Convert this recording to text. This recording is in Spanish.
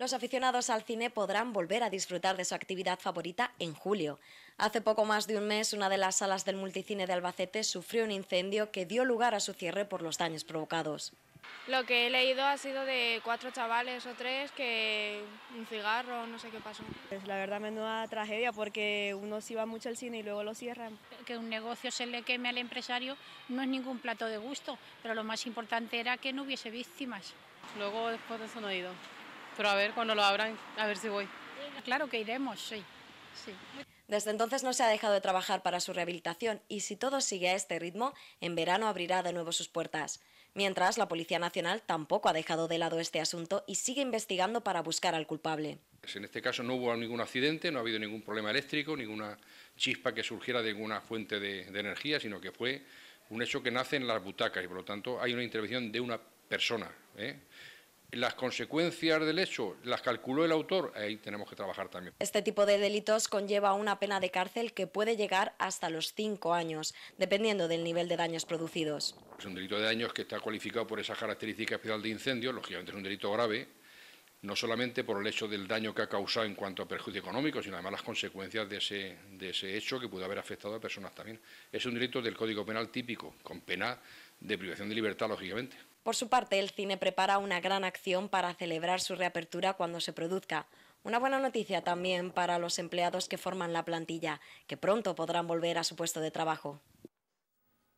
los aficionados al cine podrán volver a disfrutar de su actividad favorita en julio. Hace poco más de un mes, una de las salas del multicine de Albacete sufrió un incendio que dio lugar a su cierre por los daños provocados. Lo que he leído ha sido de cuatro chavales o tres que un cigarro, no sé qué pasó. es pues la verdad, menuda tragedia porque uno se va mucho al cine y luego lo cierran. Que un negocio se le queme al empresario no es ningún plato de gusto, pero lo más importante era que no hubiese víctimas. Luego después de eso no he ido pero a ver, cuando lo abran, a ver si voy. Claro que iremos, sí. sí. Desde entonces no se ha dejado de trabajar para su rehabilitación y si todo sigue a este ritmo, en verano abrirá de nuevo sus puertas. Mientras, la Policía Nacional tampoco ha dejado de lado este asunto y sigue investigando para buscar al culpable. Pues en este caso no hubo ningún accidente, no ha habido ningún problema eléctrico, ninguna chispa que surgiera de ninguna fuente de, energía, sino que fue un hecho que nace en las butacas y por lo tanto hay una intervención de una persona. ¿eh? Las consecuencias del hecho las calculó el autor, ahí tenemos que trabajar también. Este tipo de delitos conlleva una pena de cárcel que puede llegar hasta los cinco años, dependiendo del nivel de daños producidos. Es un delito de daños que está cualificado por esa característica especial de incendio, lógicamente es un delito grave, no solamente por el hecho del daño que ha causado en cuanto a perjuicio económico, sino además las consecuencias de ese, de ese hecho que pudo haber afectado a personas también. Es un delito del Código Penal típico, con pena de privación de libertad, lógicamente. Por su parte, el cine prepara una gran acción para celebrar su reapertura cuando se produzca. Una buena noticia también para los empleados que forman la plantilla, que pronto podrán volver a su puesto de trabajo.